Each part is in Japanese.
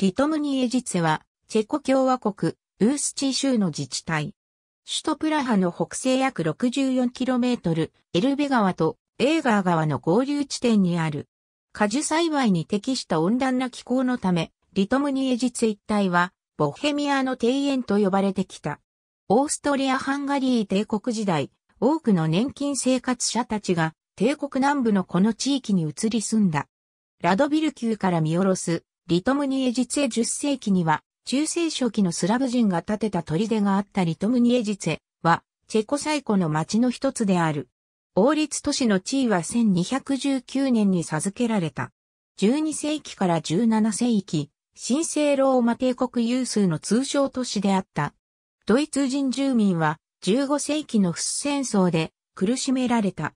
リトムニエジツェは、チェコ共和国、ウースチー州の自治体。首都プラハの北西約 64km、エルベ川とエーガー川の合流地点にある。果樹栽培に適した温暖な気候のため、リトムニエジツェ一帯は、ボヘミアの庭園と呼ばれてきた。オーストリア・ハンガリー帝国時代、多くの年金生活者たちが、帝国南部のこの地域に移り住んだ。ラドビル級から見下ろすリトムニエツェ10世紀には、中世初期のスラブ人が建てた砦があったリトムニエジツェは、チェコ最古の町の一つである。王立都市の地位は1219年に授けられた。12世紀から17世紀、神聖ローマ帝国有数の通商都市であった。ドイツ人住民は15世紀のフス戦争で苦しめられた。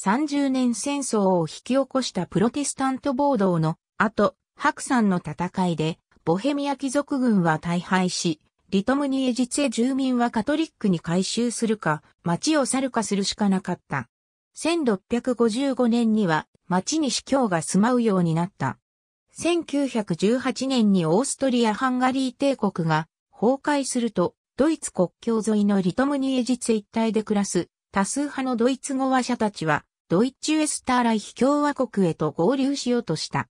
30年戦争を引き起こしたプロテスタント暴動の後、白山の戦いで、ボヘミア貴族軍は大敗し、リトムニエ実へ住民はカトリックに改修するか、町を去るかするしかなかった。1655年には町に司教が住まうようになった。1918年にオーストリア・ハンガリー帝国が崩壊すると、ドイツ国境沿いのリトムニエ実一帯で暮らす多数派のドイツ語話者たちは、ドイッチ・ウェスターライヒ共和国へと合流しようとした。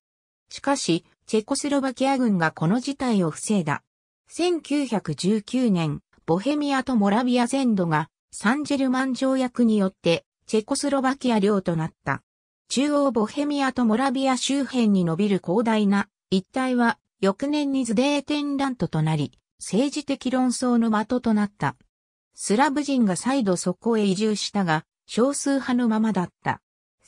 しかし、チェコスロバキア軍がこの事態を防いだ。1919年、ボヘミアとモラビア全土がサンジェルマン条約によってチェコスロバキア領となった。中央ボヘミアとモラビア周辺に伸びる広大な一帯は翌年にズデーテンラントとなり、政治的論争の的となった。スラブ人が再度そこへ移住したが、少数派のままだった。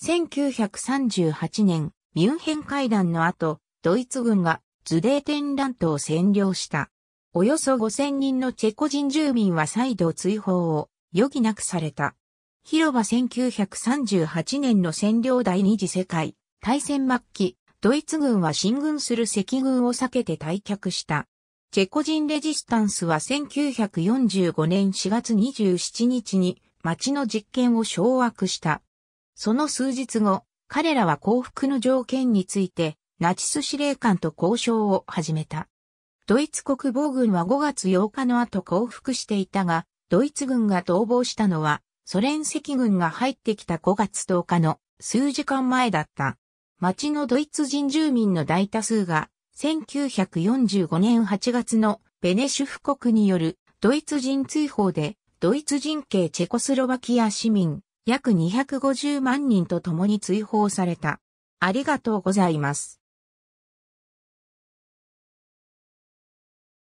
1938年、ミュンヘン会談の後、ドイツ軍がズデーテンラントを占領した。およそ5000人のチェコ人住民は再度追放を余儀なくされた。広場1938年の占領第二次世界大戦末期、ドイツ軍は進軍する赤軍を避けて退却した。チェコ人レジスタンスは1945年4月27日に町の実験を掌握した。その数日後、彼らは降伏の条件について、ナチス司令官と交渉を始めた。ドイツ国防軍は5月8日の後降伏していたが、ドイツ軍が逃亡したのは、ソ連赤軍が入ってきた5月10日の数時間前だった。町のドイツ人住民の大多数が、1945年8月のベネシュフ国によるドイツ人追放で、ドイツ人系チェコスロバキア市民約250万人と共に追放された。ありがとうございます。